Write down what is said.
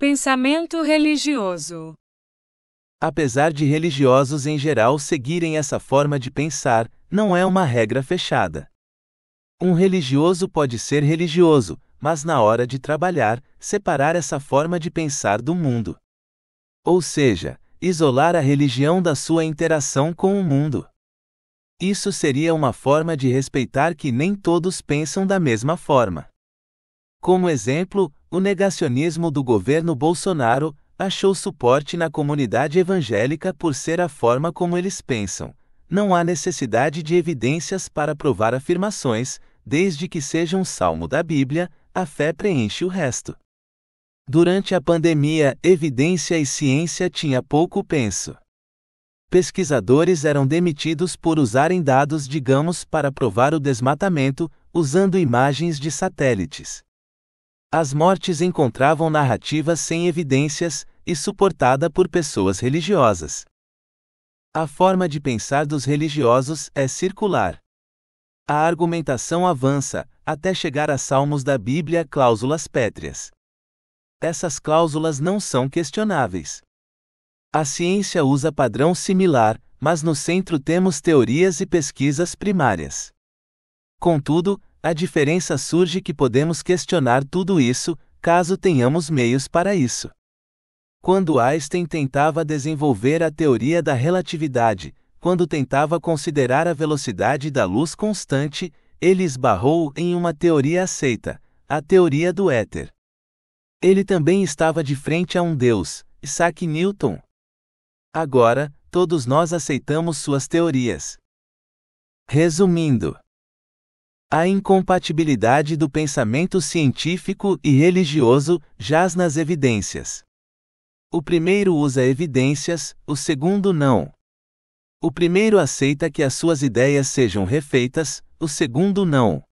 Pensamento religioso. Apesar de religiosos em geral seguirem essa forma de pensar, não é uma regra fechada. Um religioso pode ser religioso, mas na hora de trabalhar, separar essa forma de pensar do mundo. Ou seja, isolar a religião da sua interação com o mundo. Isso seria uma forma de respeitar que nem todos pensam da mesma forma. Como exemplo, o negacionismo do governo Bolsonaro achou suporte na comunidade evangélica por ser a forma como eles pensam. Não há necessidade de evidências para provar afirmações, desde que seja um salmo da Bíblia, a fé preenche o resto. Durante a pandemia, evidência e ciência tinha pouco penso. Pesquisadores eram demitidos por usarem dados, digamos, para provar o desmatamento, usando imagens de satélites. As mortes encontravam narrativas sem evidências e suportada por pessoas religiosas. A forma de pensar dos religiosos é circular. A argumentação avança até chegar a salmos da Bíblia cláusulas pétreas. Essas cláusulas não são questionáveis. A ciência usa padrão similar, mas no centro temos teorias e pesquisas primárias. Contudo, a diferença surge que podemos questionar tudo isso, caso tenhamos meios para isso. Quando Einstein tentava desenvolver a teoria da relatividade, quando tentava considerar a velocidade da luz constante, ele esbarrou em uma teoria aceita, a teoria do éter. Ele também estava de frente a um deus, Isaac Newton. Agora, todos nós aceitamos suas teorias. Resumindo, a incompatibilidade do pensamento científico e religioso jaz nas evidências. O primeiro usa evidências, o segundo não. O primeiro aceita que as suas ideias sejam refeitas, o segundo não.